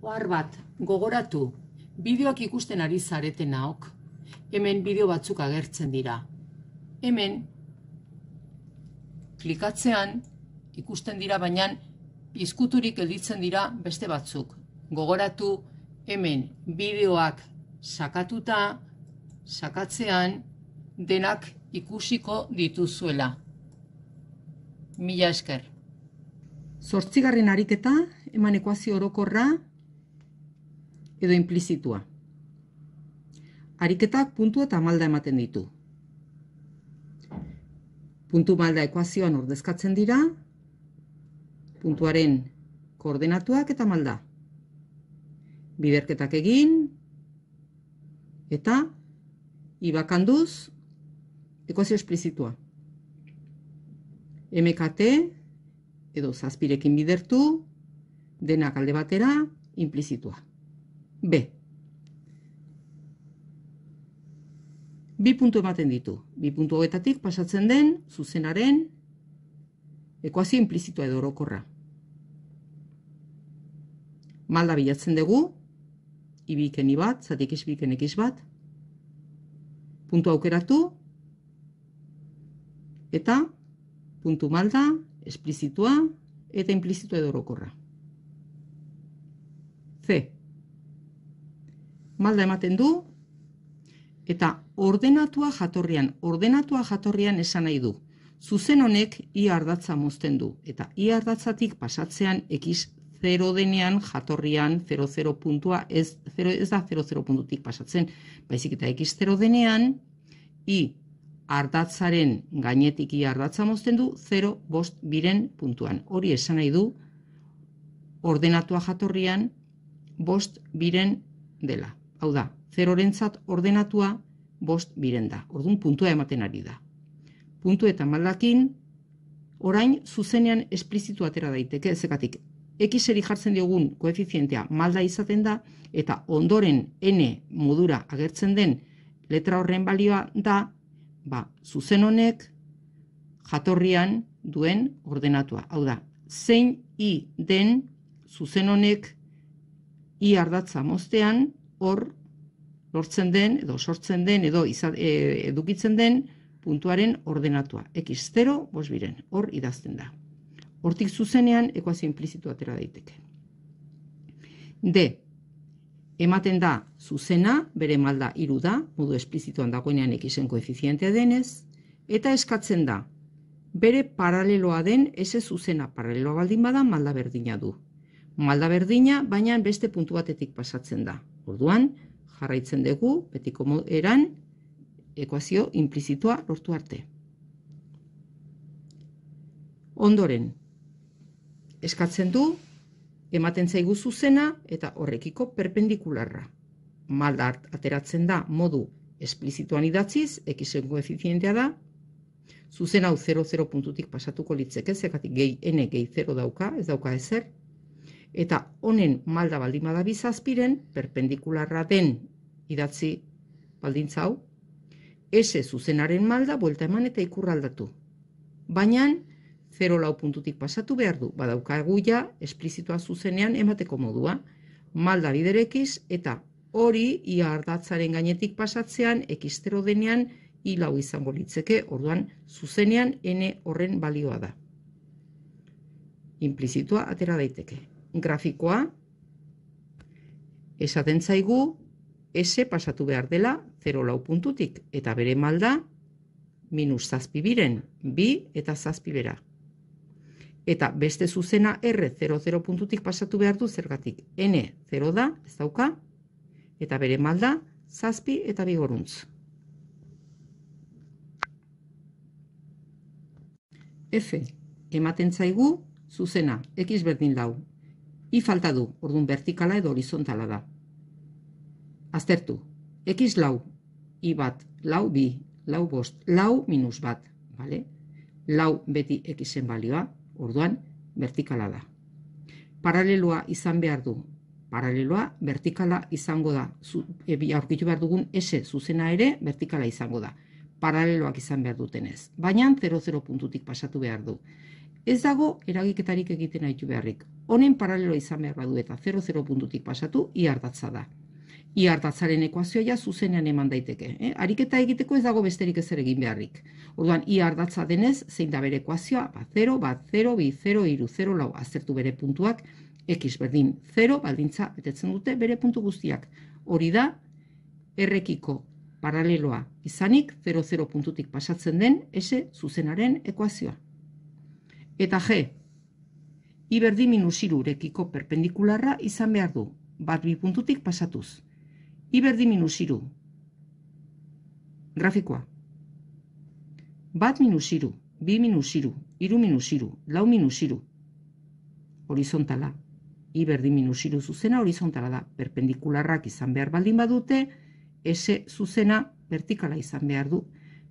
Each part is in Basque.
Oar bat, gogoratu, bideoak ikusten ari zareten ok. Hemen bideo batzuk agertzen dira. Hemen, klikatzean, ikusten dira, baina izkuturik elitzen dira beste batzuk. Gogoratu, hemen, bideoak sakatuta, sakatzean, denak ikusiko dituzuela. Mila esker. Zortzigarren ariketa, eman ekuazio orokorra, edo implizitua. Ariketak puntua eta malda ematen ditu. Puntu malda ekuazioan ordezkatzen dira, puntuaren koordenatuak eta malda. Biderketak egin, eta ibakanduz ekuazio esplizitua. MKT edo zazpirekin bidertu, denak alde batera, implizitua. B. Bi puntu ematen ditu. Bi puntu pasatzen den, zuzenaren, ekuazio implizitoa edo Malda bilatzen dugu, ibiken bat, zatik izbiken ekiz bat, puntu aukeratu, eta puntu malda, esplizitua, eta implizitua edo C malda ematen du, eta ordenatua jatorrian, ordenatua jatorrian esan nahi du. Zuzen honek i ardatza mozten du, eta i ardatzatik pasatzean x 0 denean jatorrian 0.00 puntua, ez, 0, ez da 00 puntutik pasatzen, baizik eta x 0 denean, i ardatzaren gainetik i ardatza mozten du, 0 bost biren puntuan. Hori esan nahi du, ordenatua jatorrian bost biren dela. Hau da, zer horentzat ordenatua bost biren da. Orduan, puntua ematen ari da. Puntu eta maldakin, orain zuzenean esplizitu atera daiteke, ezekatik, ekiseri jartzen diogun koefizientea malda izaten da, eta ondoren n modura agertzen den letra horren balioa da, ba, zuzen honek jatorrian duen ordenatua. Hau da, zein i den zuzen honek i ardatza mostean, hor lortzen den edo sortzen den edo e, edukitzen den puntuaren ordenatua. X0, bos biren, hor idazten da. Hortik zuzenean ekuazio implizitu atera daiteke. D, ematen da zuzena, bere malda 3 da, modu esplizituan dagoenean ekisen koefizientea denez, eta eskatzen da, bere paraleloa den, ez zuzena paraleloa baldin bada, malda berdina du. Malda berdina, baina beste puntu batetik pasatzen da. Orduan, jarraitzen dugu, betiko eran, ekuazio implizitua lortu arte. Ondoren, eskatzen du, ematen zaigu zuzena eta horrekiko perpendikularra. Maldart ateratzen da modu esplizituan idatziz, ekizengo efizientea da, zuzen hau 0, 0 puntutik pasatuko litzeke, zekatik gehi, n, gehi, 0 dauka, ez dauka ezer, eta honen malda baldin bada bizazpiren, perpendikularra den idatzi baldintza hau, S zuzenaren malda buelta eman eta ikurra aldatu. Baina, 0 lau puntutik pasatu behar du, badauka eguia, esplizitoa zuzenean emateko modua, malda biderekiz eta hori ia ardatzaren gainetik pasatzean, ekistero denean, ilau izango litzeke, orduan zuzenean N horren balioa da. Implizitua atera daiteke grafikoa, esaten zaigu, S pasatu behar dela 0 lau puntutik, eta bere malda, minus zazpi biren, bi eta zazpi bera. Eta beste zuzena R 0, puntutik pasatu behar du zergatik, N 0 da, ez dauka, eta bere malda, zazpi eta bi goruntz. F, ematen zaigu, zuzena, x berdin lau, I falta du, orduan vertikala edo horizontala da. Aztertu, x lau, i bat, lau bi, lau bost, lau minus bat, vale? Lau beti x zen balioa, orduan vertikala da. Paraleloa izan behar du, paraleloa vertikala izango da. Ebi, aurkitu behar dugun, ese, zuzena ere, vertikala izango da. Paraleloak izan behar duten ez. Baina, 0,0 puntutik pasatu behar du. Ez dago, eragiketarik egiten aitu beharrik honen paralelo izan behar badu eta 0,0 puntutik pasatu iartatza da. Iartatzaren ekuazioa ja zuzenean eman daiteke. Eh? Ariketa egiteko ez dago besterik ezer egin beharrik. Orduan, iartatza denez, zein da bere ekuazioa, ba, 0, bat, 0, bi, 0, iru, 0, lau, aztertu bere puntuak, x berdin 0, baldintza, betetzen dute bere puntu guztiak. Hori da, errekiko paraleloa izanik, 0, 0 puntutik pasatzen den, ese zuzenaren ekuazioa. Eta G, iberdi minus irurekiko perpendikularra izan behar du, bat bi puntutik pasatuz. Iberdi minus Grafikoa. Bat minus iru, bi minus iru, iru minus iru, lau minus iru. Horizontala. Iberdi minus iru zuzena horizontala da. Perpendikularrak izan behar baldin badute, ese zuzena vertikala izan behar du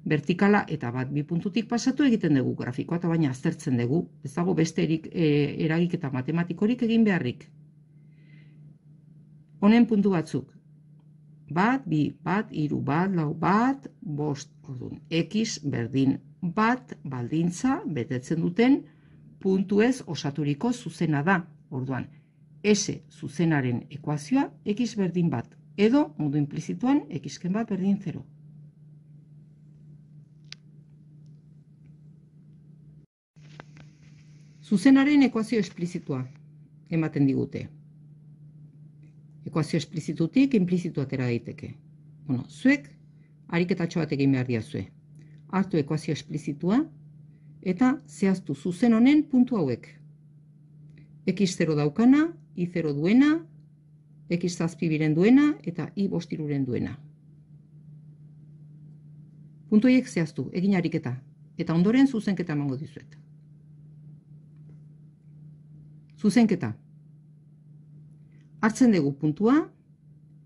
vertikala eta bat bi puntutik pasatu egiten dugu grafikoa eta baina aztertzen dugu ez dago besterik e, eragik eta matematikorik egin beharrik honen puntu batzuk bat bi bat hiru bat lau bat bost ordun x berdin bat baldintza betetzen duten puntu ez osaturiko zuzena da orduan S zuzenaren ekuazioa x berdin bat edo modu implizituan xken bat berdin 0 zuzenaren ekuazio esplizitua ematen digute. Ekuazio esplizitutik implizitu tera daiteke. Bueno, zuek ariketatxo bat egin behar zue. Artu ekuazio esplizitua eta zehaztu zuzen honen puntu hauek. X0 daukana, I0 duena, X zazpi biren duena eta I bostiruren duena. Puntu horiek zehaztu, egin ariketa eta ondoren zuzenketa emango dizuet zuzenketa. hartzen dugu puntua,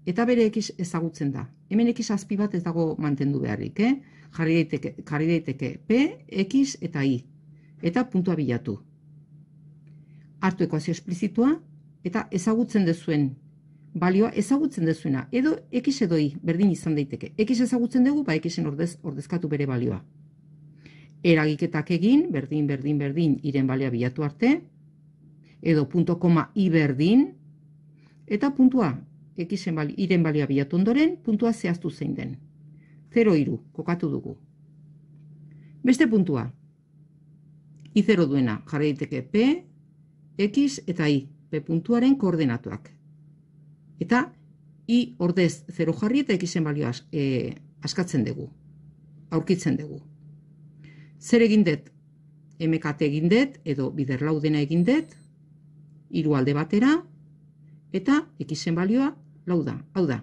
eta bere x ezagutzen da. Hemen x azpi bat ez dago mantendu beharrik, eh? Jarri daiteke, P, X eta I. Eta puntua bilatu. Artu ekuazio esplizitua, eta ezagutzen dezuen balioa ezagutzen dezuena. Edo X edo I, berdin izan daiteke. X ezagutzen dugu, ba Xen ordez, ordezkatu bere balioa. Eragiketak egin, berdin, berdin, berdin, iren balioa bilatu arte, edo punto koma berdin, eta puntua, ekizen bali, iren balia bilatu ondoren, puntua zehaztu zein den. 0 iru, kokatu dugu. Beste puntua, i0 duena, jarri diteke P, X eta I, P puntuaren koordenatuak. Eta, I ordez 0 jarri eta ekizen balioa e, askatzen dugu, aurkitzen dugu. Zer egin dut, MKT egin dut, edo bider laudena egin dut, hiru alde batera, eta ekizen balioa lau da. Hau da,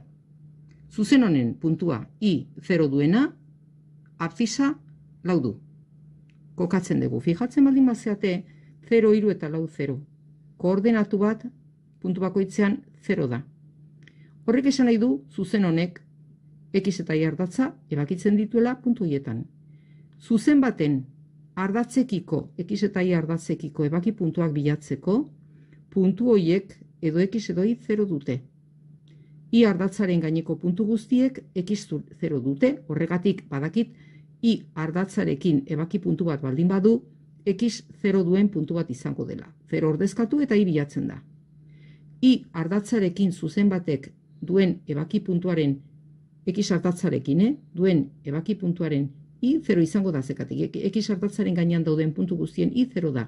zuzen honen puntua i 0 duena, abzisa lau du. Kokatzen dugu, fijatzen baldin bazeate 0 iru eta lau 0. Koordenatu bat, puntu bakoitzean 0 da. Horrek esan nahi du, zuzen honek, ekiz eta ardatza, ebakitzen dituela puntu hietan. Zuzen baten, ardatzekiko, ekiz eta ardatzekiko ebaki puntuak bilatzeko, puntu hoiek edo x edo y 0 dute. I ardatzaren gaineko puntu guztiek x 0 dute, horregatik badakit i ardatzarekin ebaki puntu bat baldin badu, x 0 duen puntu bat izango dela. 0 ordezkatu eta i bilatzen da. I ardatzarekin zuzen batek duen ebaki puntuaren x ardatzarekin, eh? duen ebaki puntuaren i 0 izango da zekatik. x ardatzaren gainean dauden puntu guztien i 0 da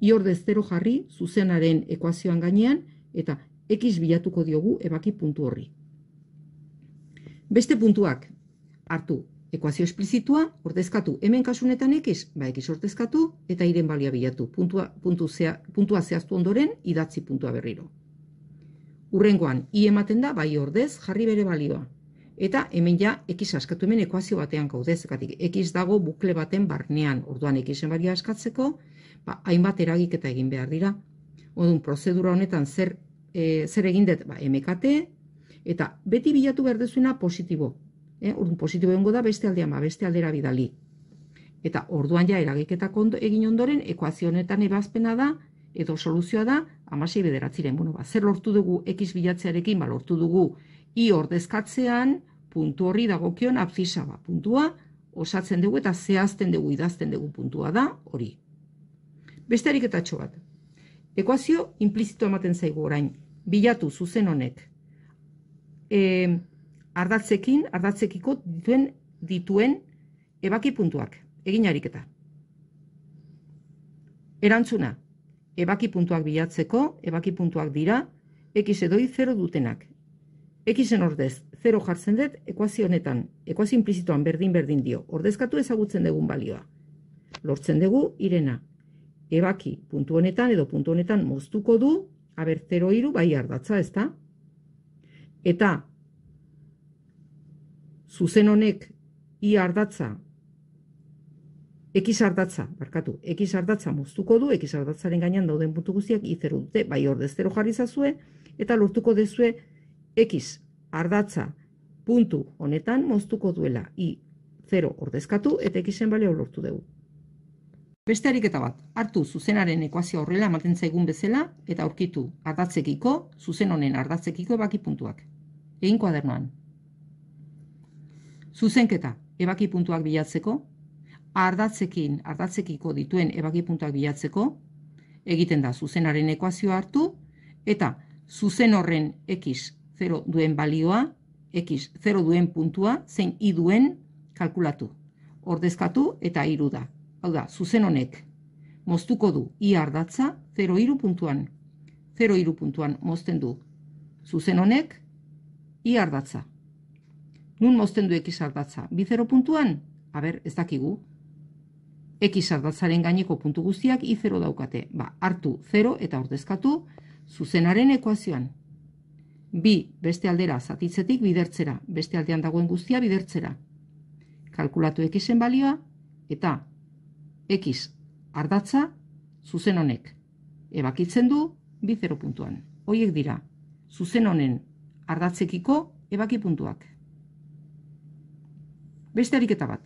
i 0 jarri zuzenaren ekuazioan gainean eta x bilatuko diogu ebaki puntu horri. Beste puntuak hartu ekuazio esplizitua, ordezkatu hemen kasunetan x, ba x ordezkatu eta iren balia bilatu. Puntua, puntua zehaztu ondoren idatzi puntua berriro. Urrengoan i ematen da bai ordez jarri bere balioa. Eta hemen ja x askatu hemen ekuazio batean gaude, zekatik x dago bukle baten barnean. Orduan x baria askatzeko, ba, hainbat eragiketa egin behar dira. Odun, prozedura honetan zer, e, zer egin dut, ba, mkt, eta beti bilatu behar duzuna, positibo. E, orduan, positibo da beste aldean, ba, beste aldera bidali. Eta orduan ja eragiketa kondo, egin ondoren, ekuazio honetan ebazpena da, edo soluzioa da, amasei bederatziren, bueno, ba, zer lortu dugu x bilatzearekin, ba, lortu dugu i ordezkatzean puntu horri dagokion afisa ba puntua osatzen dugu eta zehazten dugu idazten dugu puntua da hori. Beste ariketatxo bat. Ekuazio implizito ematen zaigu orain. Bilatu zuzen honek. E, ardatzekin, ardatzekiko dituen, dituen ebaki puntuak. Egin ariketa. Erantzuna. Ebaki puntuak bilatzeko, ebaki puntuak dira, x edo 0 dutenak. Ekizen ordez, 0 jartzen dut, ekuazio honetan, ekuazio implizitoan berdin-berdin dio. Ordezkatu ezagutzen dugun balioa. Lortzen dugu, irena, ebaki puntu honetan edo puntu honetan moztuko du, haber 0 iru, bai, ardatza, ezta? Eta, zuzen honek, i ardatza, X ardatza, barkatu, X ardatza moztuko du, X ardatzaren gainean dauden puntu guztiak, i dute bai, ordez 0 jarri zazue, eta lortuko dezue, x ardatza puntu honetan moztuko duela i 0 ordezkatu eta xen balio lortu dugu. Beste ariketa bat, hartu zuzenaren ekuazio horrela ematen zaigun bezala eta aurkitu ardatzekiko, zuzen honen ardatzekiko ebaki puntuak. Egin kuadernoan. Zuzenketa, ebaki puntuak bilatzeko, ardatzekin ardatzekiko dituen ebaki puntuak bilatzeko, egiten da zuzenaren ekuazio hartu eta zuzen horren x 0 duen balioa, x 0 duen puntua, zein i duen kalkulatu. Ordezkatu eta iru da. Hau da, zuzen honek, moztuko du i ardatza 0 iru puntuan. 0 iru puntuan mozten du. Zuzen honek, i ardatza. Nun mozten du x ardatza? Bi 0 puntuan? Aber, ez dakigu. X ardatzaren gaineko puntu guztiak i 0 daukate. Ba, hartu 0 eta ordezkatu zuzenaren ekuazioan bi beste aldera zatitzetik bidertzera, beste aldean dagoen guztia bidertzera. Kalkulatu ekisen balioa, eta ekiz ardatza zuzen honek. Ebakitzen du, bi zero puntuan. Hoiek dira, zuzen honen ardatzekiko ebaki puntuak. Beste ariketa bat.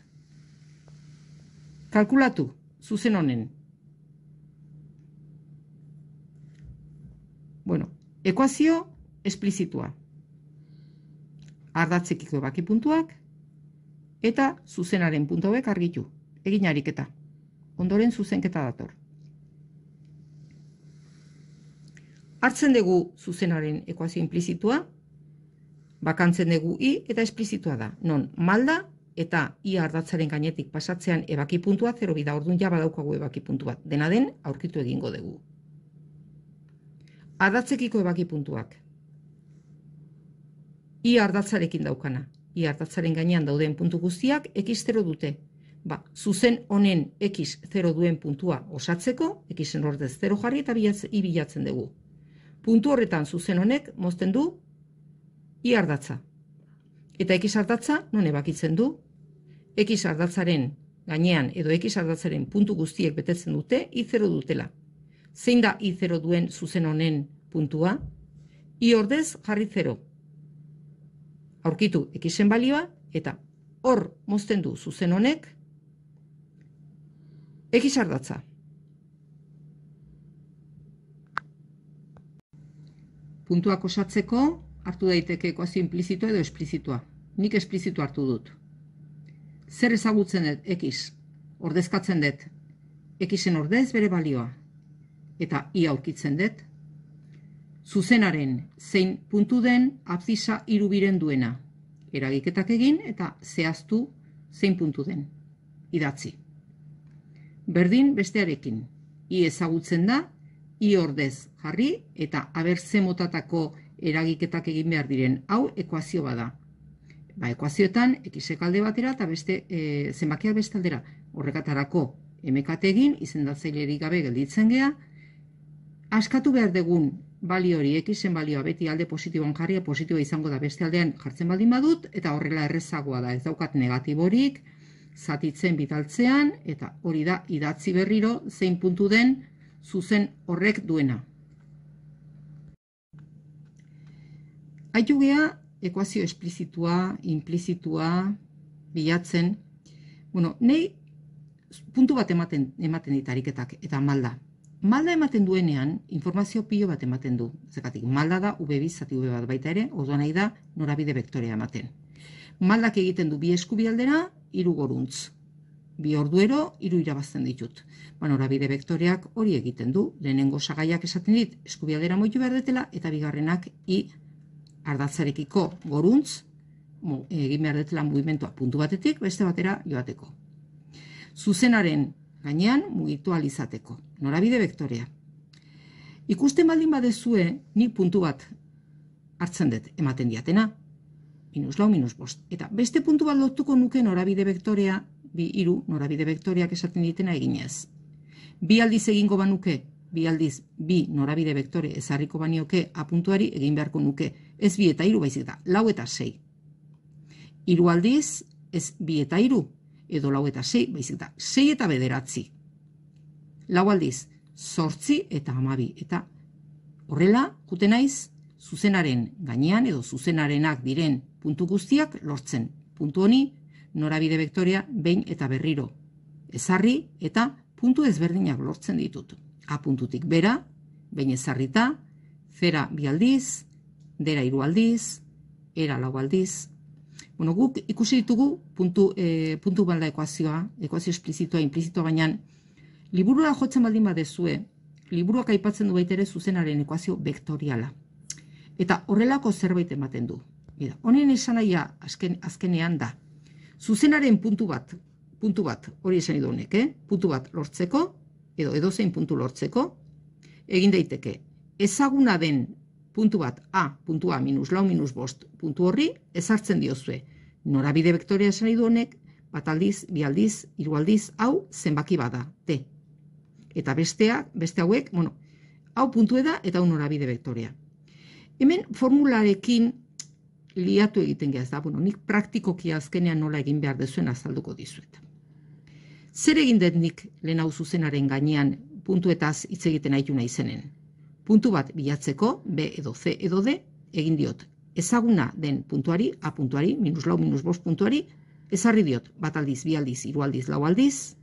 Kalkulatu zuzen honen. Bueno, ekuazio esplizitua. Ardatzekiko bakipuntuak eta zuzenaren puntuak argitu, egin ariketa. Ondoren zuzenketa dator. Artzen dugu zuzenaren ekuazio implizitua, bakantzen dugu i eta esplizitua da. Non, malda eta i ardatzaren gainetik pasatzean ebaki puntua, zero bida orduan ja badaukagu ebaki puntua. Dena den, aurkitu egingo dugu. Ardatzekiko ebaki puntuak. I ardatzarekin daukana. I ardatzaren gainean dauden puntu guztiak x0 dute. Ba, zuzen honen x0 duen puntua osatzeko, x en ordez 0 jarri eta i bilatzen dugu. Puntu horretan zuzen honek mozten du i ardatza. Eta x ardatza non ebakitzen du? x ardatzaren gainean edo x ardatzaren puntu guztiek betetzen dute i0 dutela. Zein da i0 duen zuzen honen puntua? I ordez jarri 0 aurkitu ekisen balioa, eta hor mozten du zuzen honek, ekisardatza. Puntuak osatzeko hartu daiteke ekoazio edo esplizitoa. Nik esplizitoa hartu dut. Zer ezagutzen dut ekis, ordezkatzen dut, ekisen ordez bere balioa, eta ia aurkitzen dut, zuzenaren zein puntu den abzisa irubiren duena. Eragiketak egin eta zehaztu zein puntu den. Idatzi. Berdin bestearekin. I ezagutzen da, i ordez jarri eta abertze motatako eragiketak egin behar diren hau ekuazio bada. Ba, ekuazioetan, ekisek alde batera eta beste, e, zenbakia beste aldera. Horrekatarako, emekategin, gabe gelditzen gea, askatu behar degun balio hori, ekisen balioa beti alde positiboan jarri, positiboa izango da beste aldean jartzen baldin badut, eta horrela errezagoa da, ez daukat negatiborik, zatitzen bitaltzean, eta hori da idatzi berriro zein puntu den zuzen horrek duena. Aitugea, ekuazio esplizitua, implizitua, bilatzen, bueno, nei puntu bat ematen, ematen ditariketak, eta malda. Malda ematen duenean, informazio pilo bat ematen du. Zekatik, malda da V2 zati V bat baita ere, ordu nahi da norabide vektorea ematen. Maldak egiten du bi eskubialdera, hiru goruntz. Bi orduero, hiru irabazten ditut. Ba, norabide vektoreak hori egiten du, lehenengo sagaiak esaten dit, eskubialdera moitu behar detela, eta bigarrenak i ardatzarekiko goruntz, egin behar detela mugimendua puntu batetik, beste batera joateko. Zuzenaren gainean mugitu alizateko. Norabide vektorea. Ikusten baldin badezue, nik puntu bat hartzen dut, ematen diatena, minus lau, minus bost. Eta beste puntu bat lotuko nuke norabide vektorea, bi iru norabide vektoreak esaten ditena eginez. Bi aldiz egingo banuke, bi aldiz bi norabide vektore ezarriko banioke, apuntuari egin beharko nuke, ez bi eta iru baizik da, lau eta sei. Iru aldiz, ez bi eta iru, edo lau eta sei, baizik eta sei eta bederatzi. Lau aldiz, sortzi eta amabi, eta horrela, kuten naiz, zuzenaren gainean edo zuzenarenak diren puntu guztiak lortzen. Puntu honi, norabide vektoria behin eta berriro. Ezarri eta puntu ezberdinak lortzen ditut. A puntutik bera, behin ezarrita, zera bialdiz, dera hiru aldiz, era lau aldiz, bueno, guk ikusi ditugu puntu, e, puntu balda ekuazioa, ekuazio esplizitoa, implizitoa, baina liburua jotzen baldin badezue, liburuak aipatzen du ere zuzenaren ekuazio vektoriala. Eta horrelako zerbait ematen du. Bida, honen esanaia azken, azkenean da. Zuzenaren puntu bat, puntu bat, hori esan idu honek, eh? puntu bat lortzeko, edo edozein puntu lortzeko, egin daiteke, ezaguna den puntu bat A, puntua minus lau minus bost puntu horri, ezartzen diozue norabide bektorea esan idu honek, bat aldiz, bi hau zenbaki bada, T. Eta bestea, beste hauek, bueno, hau puntu da eta hau norabide bektorea. Hemen formularekin liatu egiten gehaz da, bueno, nik praktikoki azkenean nola egin behar dezuen azalduko dizuet. Zer egin denik nik lehen hau zuzenaren gainean puntuetaz hitz egiten aitu nahi zenen? Puntu bat bilatzeko, B edo C edo D, egin diot ezaguna den puntuari, a puntuari, minus lau, minus bost puntuari, ezarri diot, bat aldiz, bi aldiz, iru aldiz, lau aldiz,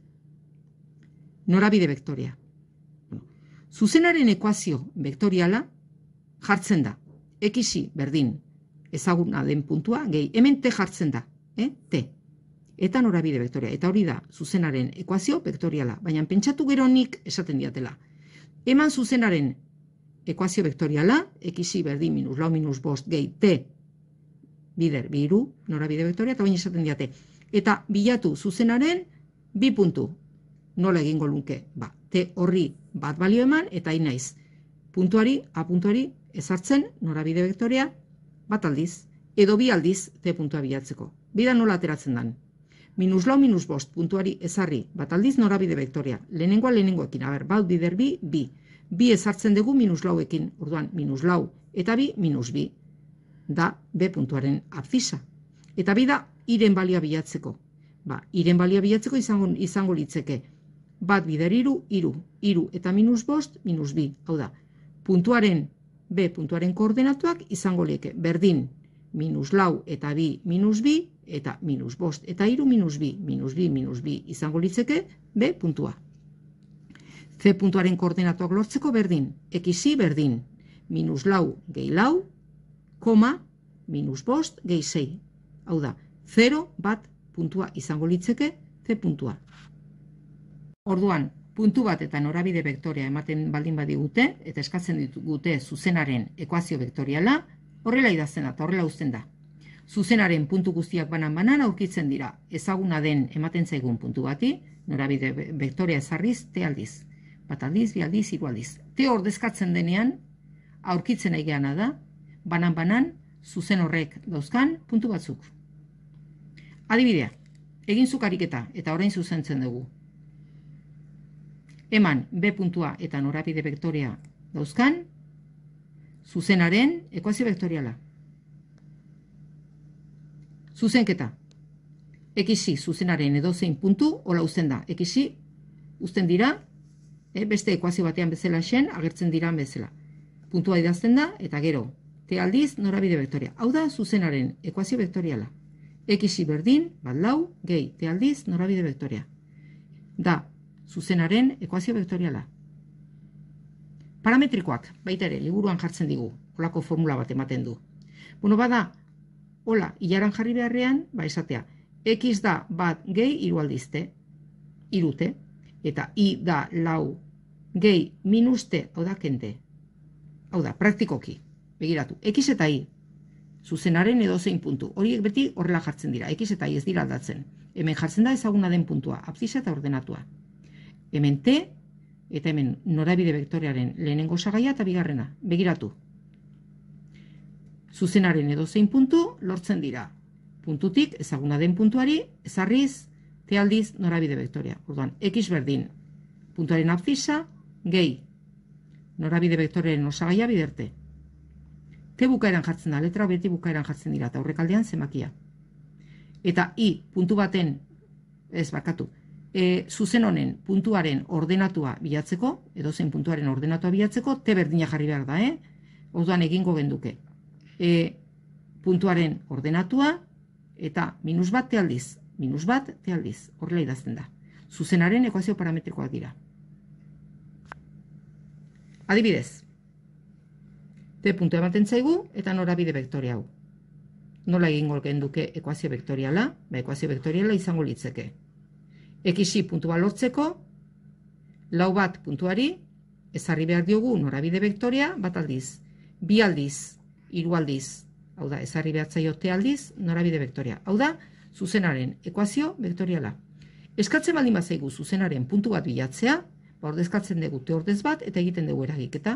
norabide vektoria. Zuzenaren ekuazio vektoriala jartzen da. Ekisi berdin ezaguna den puntua, gehi, hemen te jartzen da, eh? te. Eta norabide vektoria, eta hori da zuzenaren ekuazio vektoriala. Baina pentsatu gero geronik esaten diatela. Eman zuzenaren ekuazio vektoriala, xi berdin minus lau minus bost gehi t bider biru, nora bide vektoria, eta baina esaten diate. Eta bilatu zuzenaren, bi puntu, nola egingo lunke, ba, t horri bat balio eman, eta inaiz, puntuari, a puntuari, ezartzen, nora bide vektoria, bat aldiz, edo bi aldiz, t puntua bilatzeko. Bida nola ateratzen dan, minus lau minus bost puntuari ezarri bat aldiz norabide vektoria. Lehenengoa lehenengoekin, aber, bat bider bi, bi bi ezartzen dugu minus lauekin, orduan minus lau, eta bi minus bi, da b puntuaren abzisa. Eta bi da iren balia bilatzeko, ba, iren balia bilatzeko izango, izango litzeke, bat bider iru, iru, iru, eta minus bost, minus bi, hau da, puntuaren, b puntuaren koordenatuak izango lieke, berdin, minus lau eta bi minus bi, eta minus bost, eta iru minus bi, minus bi, minus bi, izango litzeke, b puntua. C puntuaren koordinatuak lortzeko berdin, xi berdin, minus lau gehi lau, koma, minus bost gehi zei. Hau da, 0 bat puntua izango litzeke, C puntua. Orduan, puntu bat eta norabide vektorea ematen baldin badigute, eta eskatzen ditugute zuzenaren ekuazio vektoriala, horrela idazten da, eta horrela uzten da. Zuzenaren puntu guztiak banan-banan aurkitzen dira, ezaguna den ematen zaigun puntu bati, norabide vektorea ezarriz, te aldiz bat aldiz, bi aldiz, iru aldiz. Te ordezkatzen denean, aurkitzen egeana da, banan-banan, zuzen horrek dauzkan, puntu batzuk. Adibidea, egin zukariketa eta orain zuzentzen dugu. Eman B puntua eta norabide vektorea dauzkan, zuzenaren ekuazio vektoriala. Zuzenketa. Ekisi zuzenaren edozein puntu, hola uzten da. Ekisi uzten dira, e, beste ekuazio batean bezala xen, agertzen dira bezala. Puntua idazten da, eta gero, T aldiz norabide vektoria. Hau da, zuzenaren ekuazio vektoriala. xi berdin, bat lau, gehi, T aldiz norabide vektoria. Da, zuzenaren ekuazio vektoriala. Parametrikoak, baita ere, liburuan jartzen digu, kolako formula bat ematen du. Bueno, bada, hola, ilaran jarri beharrean, ba, esatea, x da bat gehi irualdizte, irute, eta i da lau gehi minuste, hau da, kente. Hau da, praktikoki, begiratu. X eta I, zuzenaren edo puntu. Horiek beti horrela jartzen dira, X eta I ez dira aldatzen. Hemen jartzen da ezaguna den puntua, abzisa eta ordenatua. Hemen T, eta hemen norabide vektorearen lehenengo sagaia eta bigarrena, begiratu. Zuzenaren edo puntu lortzen dira. Puntutik ezaguna den puntuari, ezarriz, T aldiz norabide vektorea. Orduan, X berdin, puntuaren abzisa, gehi. Norabide bektoren osagaia biderte. T bukaeran jartzen da, letra beti bukaeran jartzen dira, eta horrekaldean zemakia. Eta I puntu baten, ez bakatu, e, zuzen honen puntuaren ordenatua bilatzeko, edo zein puntuaren ordenatua bilatzeko, T berdina jarri behar da, eh? Oduan egingo genduke. E, puntuaren ordenatua, eta minus bat te aldiz, minus bat te aldiz, horrela idazten da. Zuzenaren ekuazio parametrikoak dira. Adibidez, P puntua ematen zaigu eta norabide vektoria hau. Nola egingo duke ekuazio bektoriala? Ba, ekuazio bektoriala izango litzeke. Ekisi puntua lortzeko, lau bat puntuari, ezarri behar diogu norabide bektoria, bat aldiz, bi aldiz, iru aldiz, hau da, ezarri behar jote aldiz, norabide bektoria. Hau da, zuzenaren ekuazio bektoriala. Eskatzen baldin zaigu zuzenaren puntu bat bilatzea, Ba, ordezkatzen dugu te ordez bat eta egiten dugu eragiketa.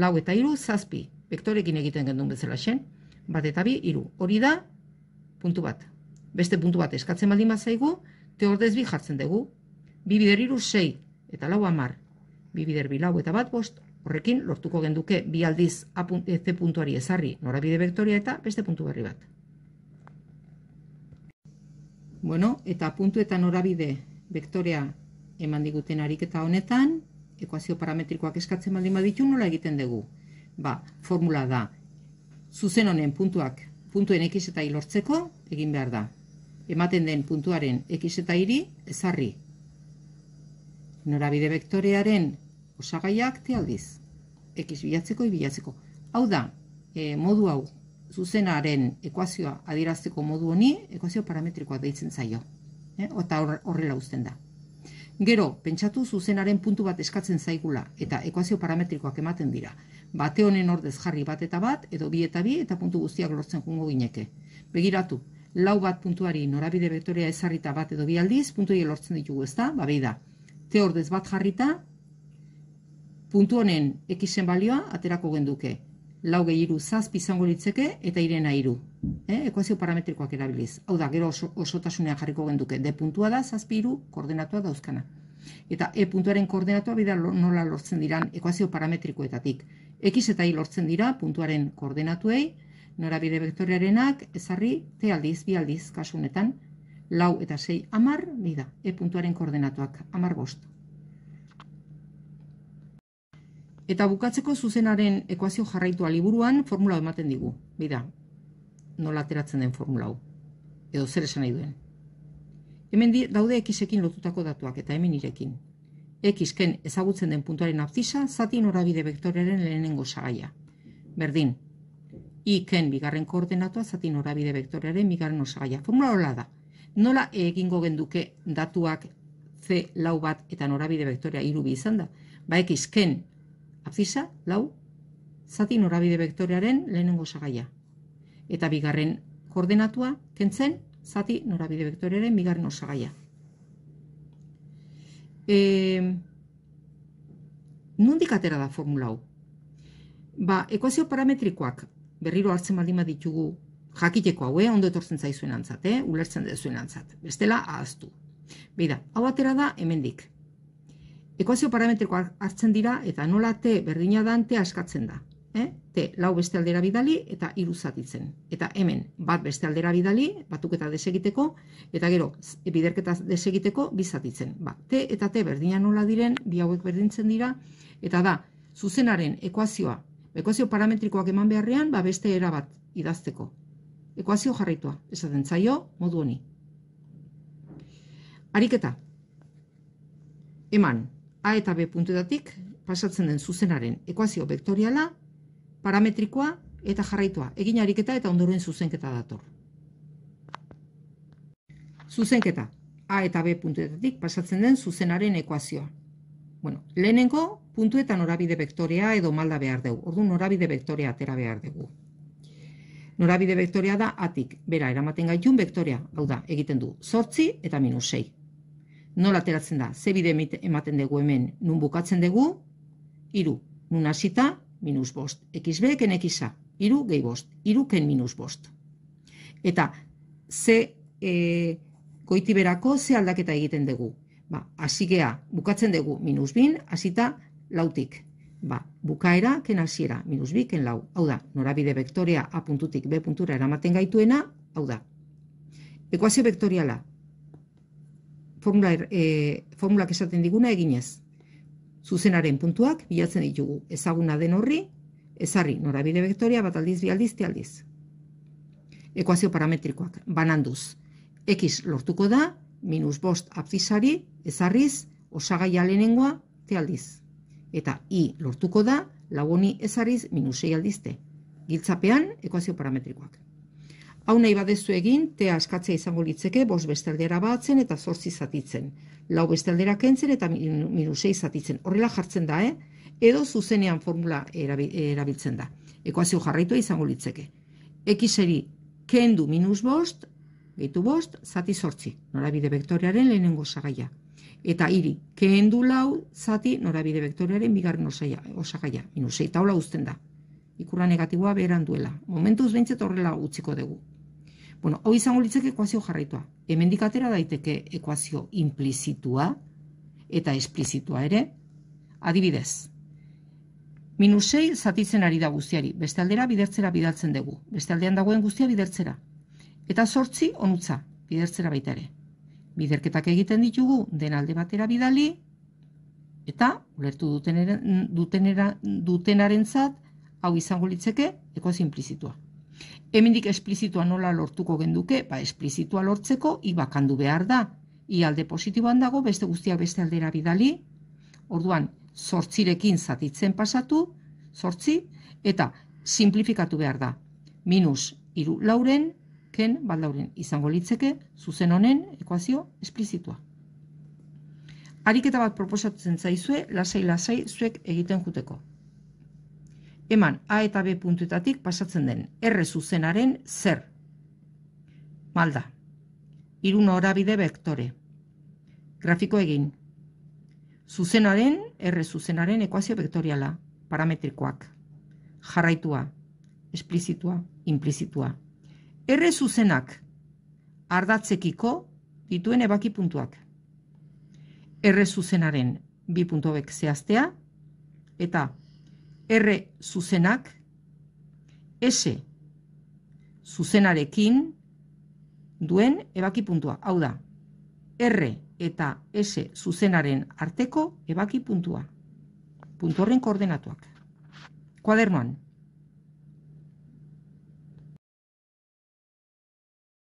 Lau eta iru, zazpi, vektorekin egiten gendun bezala zen. Bat eta bi, iru. Hori da, puntu bat. Beste puntu bat eskatzen baldin bat zaigu, te ordez bi jartzen dugu. Bi bider iru, sei eta lau amar. Bi bider bi, lau eta bat bost. Horrekin, lortuko genduke bi aldiz e C puntuari ezarri norabide vektoria eta beste puntu berri bat. Bueno, eta puntu eta norabide vektoria eman diguten ariketa honetan, ekuazio parametrikoak eskatzen baldin baditu nola egiten dugu. Ba, formula da, zuzen honen puntuak, puntuen x eta y lortzeko, egin behar da. Ematen den puntuaren x eta iri, ezarri. Norabide vektorearen osagaiak tealdiz. X bilatzeko, i bilatzeko. Hau da, eh, modu hau, zuzenaren ekuazioa adirazteko modu honi, ekuazio parametrikoa deitzen zaio. Ota eh, eta horrela uzten da. Gero, pentsatu zuzenaren puntu bat eskatzen zaigula eta ekuazio parametrikoak ematen dira. Bate honen ordez jarri bat eta bat edo bi eta bi eta puntu guztiak lortzen jungo gineke. Begiratu, lau bat puntuari norabide vektorea ezarrita bat edo bi aldiz, puntu lortzen ditugu ezta, ba da. T ordez bat jarrita, puntu honen ekisen balioa aterako genduke lau gehiru zazpi izango litzeke, eta irena iru. Eh, ekuazio parametrikoak erabiliz. Hau da, gero oso, jarriko genduke. D puntua da, zazpi iru, koordenatua dauzkana. Eta E puntuaren koordenatua bida nola lortzen diran ekuazio parametrikoetatik. X eta I lortzen dira puntuaren koordenatuei, bide vektorearenak, ezarri, T aldiz, B aldiz, kasunetan, lau eta sei amar, bida, E puntuaren koordenatuak, amar bost. Eta bukatzeko zuzenaren ekuazio jarraitua liburuan formula ematen digu. Bida, nola ateratzen den formula hau. Edo zer esan nahi duen. Hemen di, daude ekisekin lotutako datuak eta hemen irekin. Ekisken ezagutzen den puntuaren aptisa, zati norabide vektoreren lehenengo sagaia. Berdin, iken bigarren koordenatua zati norabide bektorearen bigarren osagaia. Formula hola da. Nola egingo genduke datuak C lau bat eta norabide vektorea irubi izan da? Ba, x-ken afisa, lau, zati norabide bektorearen lehenengo sagaia. Eta bigarren koordenatua, kentzen, zati norabide bektorearen bigarren osagaia. E, nundik atera da formula hau? Ba, ekuazio parametrikoak berriro hartzen baldin ditugu jakiteko haue, eh? ondo etortzen zaizuen antzat, eh? ulertzen dezuen antzat. Bestela, ahaztu. Bida, hau atera da hemendik ekuazio parametrikoa hartzen dira eta nola T berdina dan T askatzen da. Eh? T lau beste aldera bidali eta iru zatitzen. Eta hemen bat beste aldera bidali, batuketa desegiteko, eta gero biderketa desegiteko bizatitzen. Ba, T eta T berdina nola diren, bi hauek berdintzen dira, eta da, zuzenaren ekuazioa, ekuazio parametrikoak eman beharrean, ba beste bat idazteko. Ekuazio jarraitua, esaten zaio, modu honi. Ariketa. Eman. Eman. A eta B puntuetatik pasatzen den zuzenaren ekuazio vektoriala, parametrikoa eta jarraitua, egin ariketa eta ondoren zuzenketa dator. Zuzenketa, A eta B puntuetatik pasatzen den zuzenaren ekuazioa. Bueno, lehenengo, puntuetan norabide vektorea edo malda behar dugu, ordu norabide vektorea atera behar dugu. Norabide vektorea da atik, bera, eramaten gaitun vektorea, hau da, egiten du, sortzi eta minus 6 nola ateratzen da, ze bide ematen dugu hemen, nun bukatzen dugu, iru, nun hasita minus bost, xb eken xa, iru, gehi bost, iru, ken minus bost. Eta, ze e, goiti berako, ze aldaketa egiten dugu, ba, asigea, bukatzen dugu, minus bin, asita, lautik, ba, bukaera, ken asiera, minus bi, ken lau, hau da, norabide vektorea, a puntutik, b puntura eramaten gaituena, hau da, Ekuazio vektoriala, formula, er, e, formulak esaten diguna eginez. Zuzenaren puntuak bilatzen ditugu. Ezaguna den horri, ezarri norabide vektoria bat aldiz, bi aldiz, ti aldiz. Ekuazio parametrikoak, bananduz. X lortuko da, minus bost abzizari, ezarriz, osagai alenengoa, ti aldiz. Eta I lortuko da, lagoni ezarriz, minus 6 aldizte. Giltzapean, ekuazio parametrikoak. Hau nahi badezu egin, tea askatzea izango litzeke, bos bestaldera batzen eta zortzi zatitzen. Lau bestaldera kentzen eta minus 6 zatitzen. Horrela jartzen da, eh? Edo zuzenean formula erabiltzen da. Ekuazio jarraitua izango litzeke. Ekiseri, kendu minus bost, gehitu bost, zati zortzi, norabide vektorearen lehenengo osagaia. Eta hiri, kendu lau, zati, norabide vektorearen bigarren osagaia, 6. taula uzten da. Ikurra negatiboa beheran duela. Momentuz behintzat horrela utziko dugu. Bueno, hau izango litzek ekuazio jarraitua. Hemen dikatera daiteke ekuazio implizitua eta esplizitua ere. Adibidez, Min6 zatitzen ari da guztiari. Beste aldera bidertzera bidaltzen dugu. Beste aldean dagoen guztia bidertzera. Eta sortzi onutza bidertzera baita ere. Biderketak egiten ditugu, den alde batera bidali, eta, ulertu dutenaren zat, hau izango litzeke, ekuazio implizitua. Hemendik esplizitua nola lortuko genduke, ba esplizitua lortzeko ibakandu behar da. I alde positiboan dago beste guztia beste aldera bidali. Orduan, 8rekin zatitzen pasatu, zortzi, eta simplifikatu behar da. Minus iru lauren, ken baldauren izango litzeke, zuzen honen, ekuazio, esplizitua. Ariketa bat proposatzen zaizue, lasai-lasai zuek egiten juteko eman A eta B puntuetatik pasatzen den R zuzenaren zer. Malda, irun horabide bektore. Grafiko egin, zuzenaren R zuzenaren ekuazio bektoriala, parametrikoak, jarraitua, esplizitua, implizitua. R zuzenak ardatzekiko dituen ebaki puntuak. R zuzenaren bi puntuak zehaztea, eta R zuzenak, S zuzenarekin duen ebaki puntua. Hau da, R eta S zuzenaren arteko ebaki puntua. Puntu horren koordenatuak. Kuadernoan.